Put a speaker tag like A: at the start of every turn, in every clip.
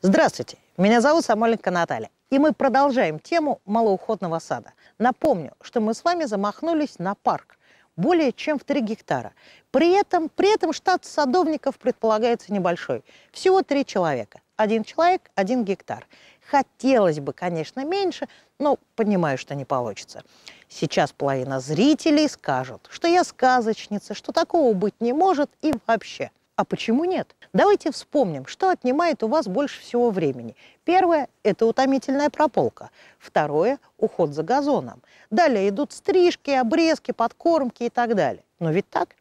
A: Здравствуйте, меня зовут Самоленко Наталья, и мы продолжаем тему малоуходного сада. Напомню, что мы с вами замахнулись на парк более чем в 3 гектара. При этом, при этом штат садовников предполагается небольшой, всего 3 человека. Один человек, один гектар. Хотелось бы, конечно, меньше, но понимаю, что не получится. Сейчас половина зрителей скажут, что я сказочница, что такого быть не может и вообще – а почему нет? Давайте вспомним, что отнимает у вас больше всего времени. Первое – это утомительная прополка. Второе – уход за газоном. Далее идут стрижки, обрезки, подкормки и так далее. Но ведь так?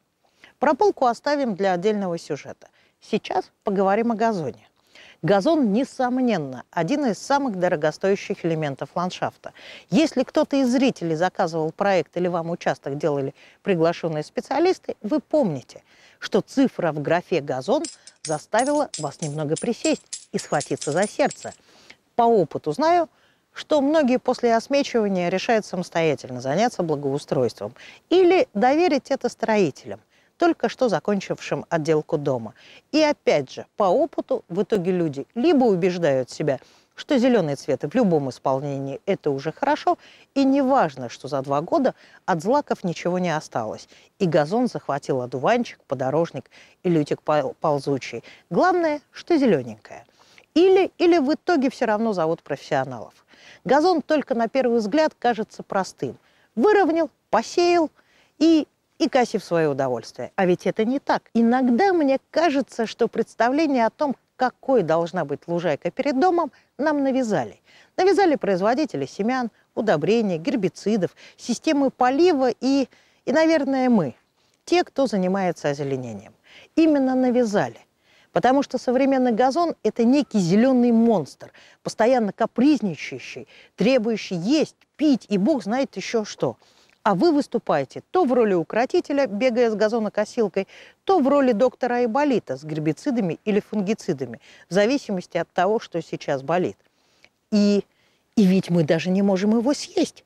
A: Прополку оставим для отдельного сюжета. Сейчас поговорим о газоне. Газон, несомненно, один из самых дорогостоящих элементов ландшафта. Если кто-то из зрителей заказывал проект или вам участок делали приглашенные специалисты, вы помните, что цифра в графе «газон» заставила вас немного присесть и схватиться за сердце. По опыту знаю, что многие после осмечивания решают самостоятельно заняться благоустройством или доверить это строителям только что закончившим отделку дома. И опять же, по опыту в итоге люди либо убеждают себя, что зеленые цветы в любом исполнении – это уже хорошо, и не важно, что за два года от злаков ничего не осталось, и газон захватил одуванчик, подорожник и лютик ползучий. Главное, что зелененькое. Или, или в итоге все равно зовут профессионалов. Газон только на первый взгляд кажется простым. Выровнял, посеял, и и касси в свое удовольствие. А ведь это не так. Иногда мне кажется, что представление о том, какой должна быть лужайка перед домом, нам навязали. Навязали производители семян, удобрений, гербицидов, системы полива и, и, наверное, мы, те, кто занимается озеленением. Именно навязали. Потому что современный газон – это некий зеленый монстр, постоянно капризничающий, требующий есть, пить и бог знает еще что – а вы выступаете то в роли укротителя, бегая с газонокосилкой, то в роли доктора Айболита с гербицидами или фунгицидами, в зависимости от того, что сейчас болит. И, и ведь мы даже не можем его съесть.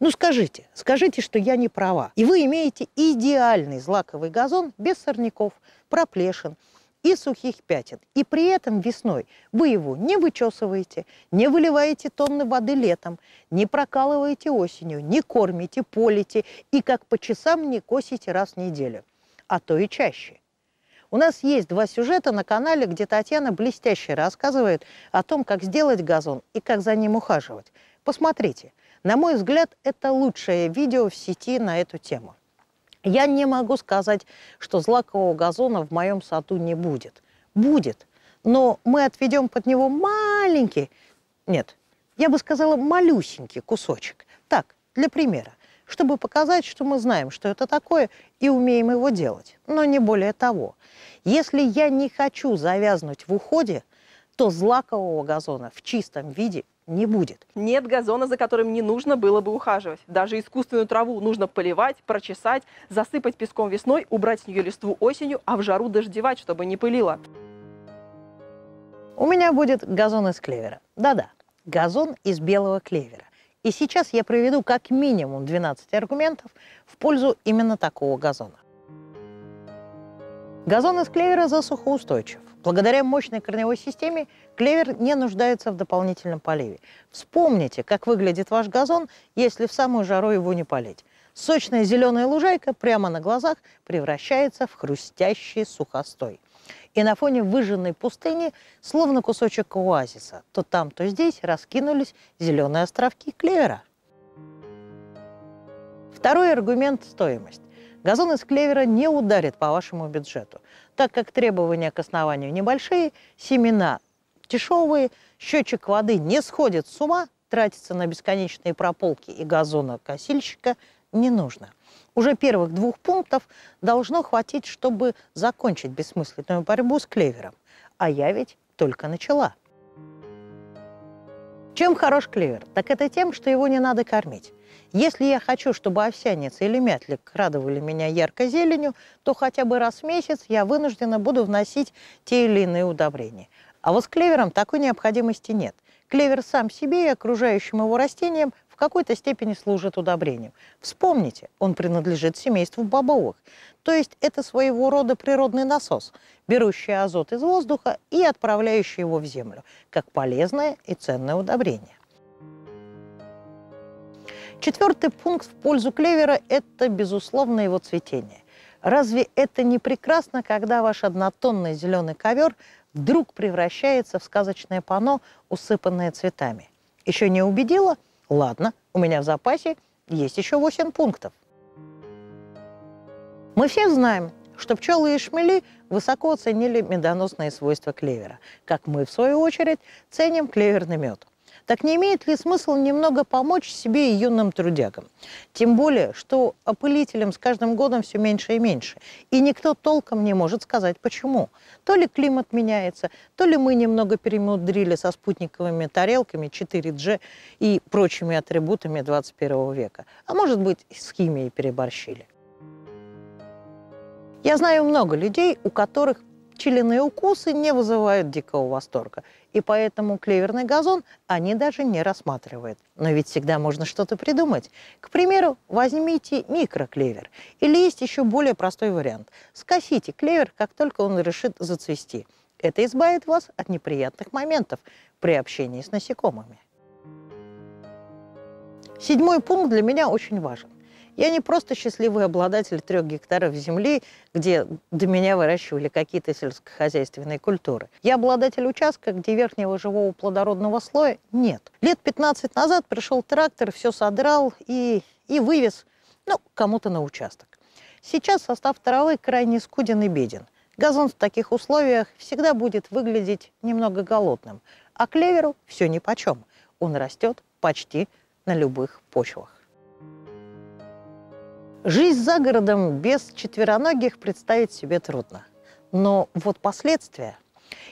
A: Ну скажите, скажите, что я не права. И вы имеете идеальный злаковый газон без сорняков, проплешин, и сухих пятен. И при этом весной вы его не вычесываете, не выливаете тонны воды летом, не прокалываете осенью, не кормите, полите и как по часам не косите раз в неделю, а то и чаще. У нас есть два сюжета на канале, где Татьяна блестяще рассказывает о том, как сделать газон и как за ним ухаживать. Посмотрите. На мой взгляд, это лучшее видео в сети на эту тему. Я не могу сказать, что злакового газона в моем саду не будет. Будет. Но мы отведем под него маленький, нет, я бы сказала малюсенький кусочек. Так, для примера, чтобы показать, что мы знаем, что это такое, и умеем его делать, но не более того. Если я не хочу завязнуть в уходе, то злакового газона в чистом виде не будет. Нет газона, за которым не нужно было бы ухаживать. Даже искусственную траву нужно поливать, прочесать, засыпать песком весной, убрать с нее листву осенью, а в жару дождевать, чтобы не пылило. У меня будет газон из клевера. Да-да, газон из белого клевера. И сейчас я проведу как минимум 12 аргументов в пользу именно такого газона. Газон из клевера засухоустойчив. Благодаря мощной корневой системе клевер не нуждается в дополнительном поливе. Вспомните, как выглядит ваш газон, если в самую жару его не полить. Сочная зеленая лужайка прямо на глазах превращается в хрустящий сухостой. И на фоне выжженной пустыни, словно кусочек оазиса, то там, то здесь раскинулись зеленые островки клевера. Второй аргумент – стоимость. Газон из клевера не ударит по вашему бюджету, так как требования к основанию небольшие, семена дешевые, счетчик воды не сходит с ума, тратиться на бесконечные прополки и газона косильщика не нужно. Уже первых двух пунктов должно хватить, чтобы закончить бессмысленную борьбу с клевером. А я ведь только начала. Чем хорош клевер? Так это тем, что его не надо кормить. Если я хочу, чтобы овсяница или мятлик радовали меня ярко зеленью, то хотя бы раз в месяц я вынуждена буду вносить те или иные удобрения. А вот с клевером такой необходимости нет. Клевер сам себе и окружающим его растениям в какой-то степени служит удобрением. Вспомните, он принадлежит семейству бобовых. То есть это своего рода природный насос, берущий азот из воздуха и отправляющий его в землю, как полезное и ценное удобрение. Четвертый пункт в пользу клевера – это, безусловно, его цветение. Разве это не прекрасно, когда ваш однотонный зеленый ковер вдруг превращается в сказочное панно, усыпанное цветами? Еще не убедила – Ладно, у меня в запасе есть еще 8 пунктов. Мы все знаем, что пчелы и шмели высоко оценили медоносные свойства клевера, как мы, в свою очередь, ценим клеверный мед – так не имеет ли смысл немного помочь себе и юным трудягам? Тем более, что опылителям с каждым годом все меньше и меньше. И никто толком не может сказать, почему. То ли климат меняется, то ли мы немного перемудрили со спутниковыми тарелками 4G и прочими атрибутами 21 века. А может быть, с химией переборщили. Я знаю много людей, у которых пчелиные укусы не вызывают дикого восторга, и поэтому клеверный газон они даже не рассматривают. Но ведь всегда можно что-то придумать. К примеру, возьмите микроклевер, или есть еще более простой вариант. Скосите клевер, как только он решит зацвести. Это избавит вас от неприятных моментов при общении с насекомыми. Седьмой пункт для меня очень важен. Я не просто счастливый обладатель трех гектаров земли, где до меня выращивали какие-то сельскохозяйственные культуры. Я обладатель участка, где верхнего живого плодородного слоя нет. Лет 15 назад пришел трактор, все содрал и, и вывез ну, кому-то на участок. Сейчас состав травы крайне скуден и беден. Газон в таких условиях всегда будет выглядеть немного голодным, а клеверу все нипочем. Он растет почти на любых почвах. Жизнь за городом без четвероногих представить себе трудно. Но вот последствия.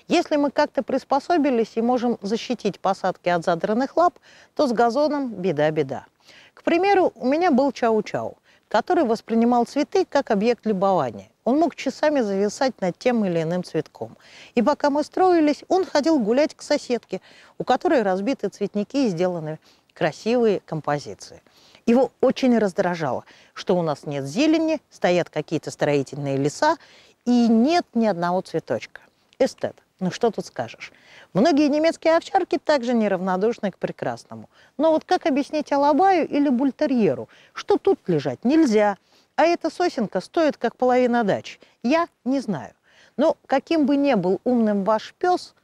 A: Если мы как-то приспособились и можем защитить посадки от задранных лап, то с газоном беда-беда. К примеру, у меня был чау-чау, который воспринимал цветы как объект любования. Он мог часами зависать над тем или иным цветком. И пока мы строились, он ходил гулять к соседке, у которой разбиты цветники и сделаны красивые композиции. Его очень раздражало, что у нас нет зелени, стоят какие-то строительные леса, и нет ни одного цветочка. Эстет, ну что тут скажешь. Многие немецкие овчарки также неравнодушны к прекрасному. Но вот как объяснить алабаю или бультерьеру, что тут лежать нельзя, а эта сосенка стоит как половина дач? Я не знаю. Но каким бы ни был умным ваш пес,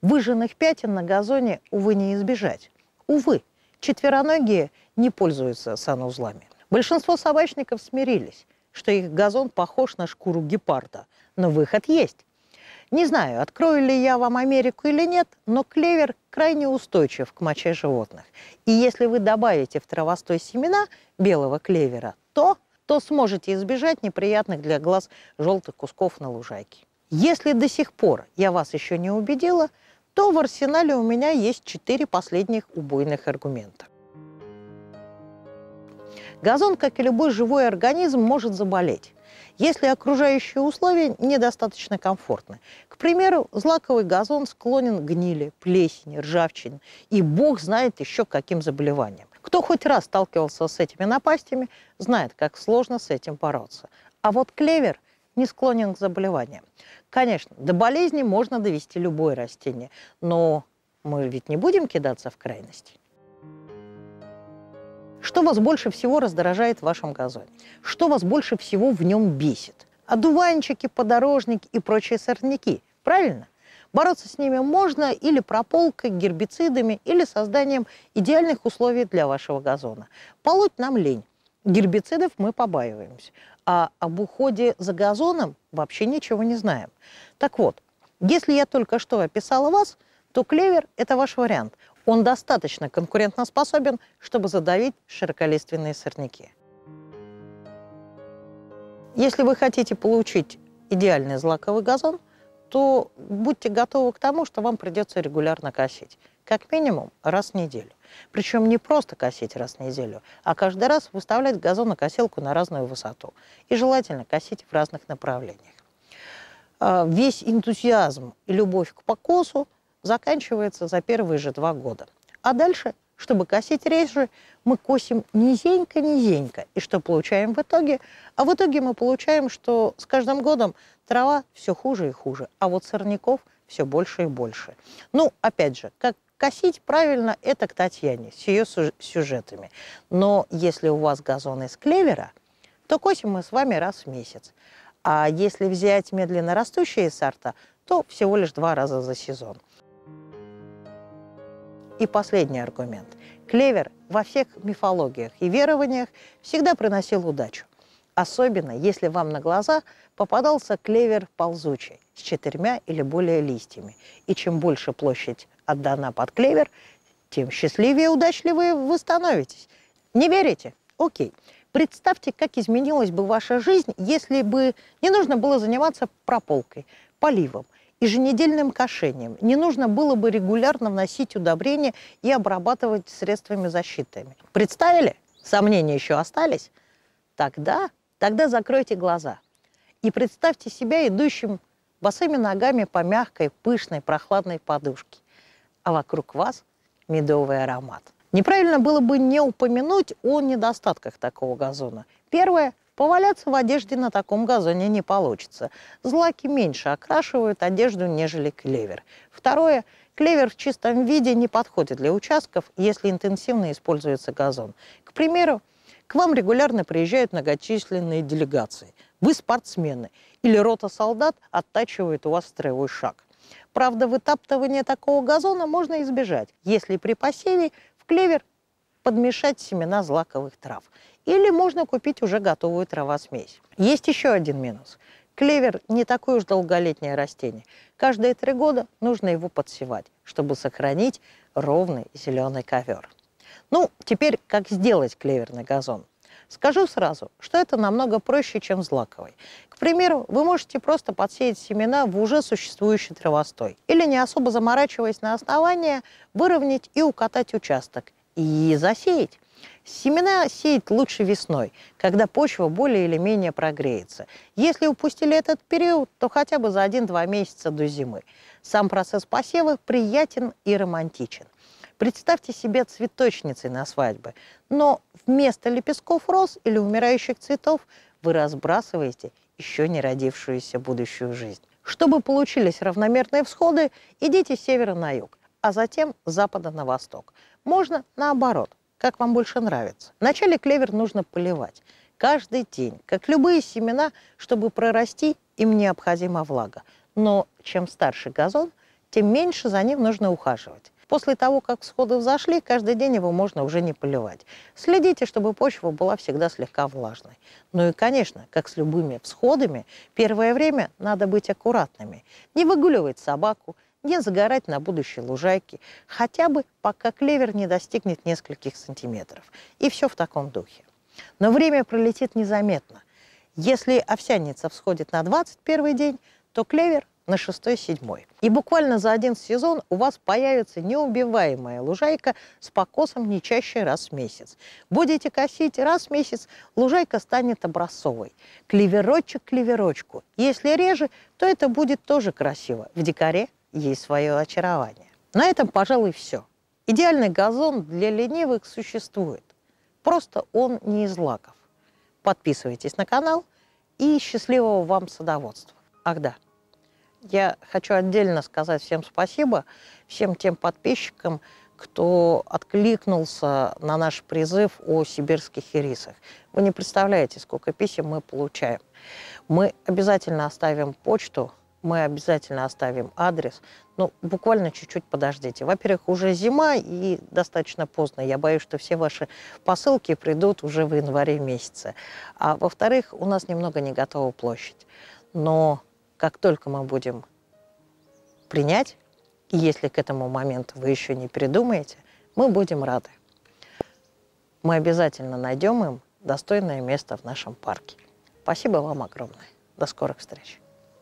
A: выжженных пятен на газоне, увы, не избежать. Увы, четвероногие – не пользуются санузлами. Большинство собачников смирились, что их газон похож на шкуру гепарда, но выход есть. Не знаю, открою ли я вам Америку или нет, но клевер крайне устойчив к моче животных. И если вы добавите в травостой семена белого клевера, то, то сможете избежать неприятных для глаз желтых кусков на лужайке. Если до сих пор я вас еще не убедила, то в арсенале у меня есть четыре последних убойных аргумента. Газон, как и любой живой организм, может заболеть если окружающие условия недостаточно комфортны. К примеру, злаковый газон склонен к гнили, плесени, ржавчине и бог знает еще каким заболеваниям. Кто хоть раз сталкивался с этими напастями, знает, как сложно с этим бороться. А вот клевер не склонен к заболеваниям. Конечно, до болезни можно довести любое растение, но мы ведь не будем кидаться в крайности. Что вас больше всего раздражает в вашем газоне? Что вас больше всего в нем бесит? Одуванчики, подорожник и прочие сорняки, правильно? Бороться с ними можно или прополкой, гербицидами, или созданием идеальных условий для вашего газона. Полоть нам лень. Гербицидов мы побаиваемся, а об уходе за газоном вообще ничего не знаем. Так вот, если я только что описала вас, то клевер – это ваш вариант. Он достаточно конкурентоспособен, чтобы задавить широколиственные сорняки. Если вы хотите получить идеальный злаковый газон, то будьте готовы к тому, что вам придется регулярно косить. Как минимум раз в неделю. Причем не просто косить раз в неделю, а каждый раз выставлять газонокосилку на разную высоту. И желательно косить в разных направлениях. А, весь энтузиазм и любовь к покосу заканчивается за первые же два года. А дальше, чтобы косить реже, мы косим низенько-низенько. И что получаем в итоге? А в итоге мы получаем, что с каждым годом трава все хуже и хуже, а вот сорняков все больше и больше. Ну, опять же, как косить правильно, это к Татьяне с ее сюжетами. Но если у вас газон из клевера, то косим мы с вами раз в месяц. А если взять медленно растущие сорта, то всего лишь два раза за сезон. И последний аргумент. Клевер во всех мифологиях и верованиях всегда приносил удачу. Особенно, если вам на глаза попадался клевер ползучий с четырьмя или более листьями. И чем больше площадь отдана под клевер, тем счастливее и удачливее вы становитесь. Не верите? Окей. Представьте, как изменилась бы ваша жизнь, если бы не нужно было заниматься прополкой, поливом, еженедельным кошением. Не нужно было бы регулярно вносить удобрения и обрабатывать средствами защиты. Представили? Сомнения еще остались? Тогда, тогда закройте глаза и представьте себя идущим босыми ногами по мягкой, пышной, прохладной подушке, а вокруг вас медовый аромат. Неправильно было бы не упомянуть о недостатках такого газона. Первое – Поваляться в одежде на таком газоне не получится. Злаки меньше окрашивают одежду, нежели клевер. Второе. Клевер в чистом виде не подходит для участков, если интенсивно используется газон. К примеру, к вам регулярно приезжают многочисленные делегации. Вы спортсмены или рота солдат оттачивает у вас строевой шаг. Правда, вытаптывание такого газона можно избежать, если при посеве в клевер подмешать семена злаковых трав. Или можно купить уже готовую травосмесь. Есть еще один минус. Клевер не такое уж долголетнее растение. Каждые три года нужно его подсевать, чтобы сохранить ровный зеленый ковер. Ну, теперь как сделать клеверный газон? Скажу сразу, что это намного проще, чем злаковый. К примеру, вы можете просто подсеять семена в уже существующий травостой. Или, не особо заморачиваясь на основание, выровнять и укатать участок. И засеять. Семена сеять лучше весной, когда почва более или менее прогреется. Если упустили этот период, то хотя бы за 1-2 месяца до зимы. Сам процесс посева приятен и романтичен. Представьте себе цветочницей на свадьбе, но вместо лепестков роз или умирающих цветов вы разбрасываете еще не родившуюся будущую жизнь. Чтобы получились равномерные всходы, идите с севера на юг, а затем с запада на восток. Можно наоборот – как вам больше нравится. Вначале клевер нужно поливать каждый день. Как любые семена, чтобы прорасти, им необходима влага. Но чем старше газон, тем меньше за ним нужно ухаживать. После того, как всходы взошли, каждый день его можно уже не поливать. Следите, чтобы почва была всегда слегка влажной. Ну и, конечно, как с любыми всходами, первое время надо быть аккуратными. Не выгуливать собаку, не загорать на будущей лужайке, хотя бы пока клевер не достигнет нескольких сантиметров. И все в таком духе. Но время пролетит незаметно. Если овсяница всходит на 21 день, то клевер на 6-7. И буквально за один сезон у вас появится неубиваемая лужайка с покосом не чаще раз в месяц. Будете косить раз в месяц, лужайка станет образцовой. Клеверочек клеверочку. Если реже, то это будет тоже красиво. В декаре есть свое очарование. На этом, пожалуй, все. Идеальный газон для ленивых существует. Просто он не из лаков. Подписывайтесь на канал и счастливого вам садоводства. Ах да, я хочу отдельно сказать всем спасибо, всем тем подписчикам, кто откликнулся на наш призыв о сибирских ирисах. Вы не представляете, сколько писем мы получаем. Мы обязательно оставим почту мы обязательно оставим адрес. Ну, буквально чуть-чуть подождите. Во-первых, уже зима и достаточно поздно. Я боюсь, что все ваши посылки придут уже в январе месяце. А во-вторых, у нас немного не готова площадь. Но как только мы будем принять, и если к этому моменту вы еще не передумаете, мы будем рады. Мы обязательно найдем им достойное место в нашем парке. Спасибо вам огромное. До скорых встреч.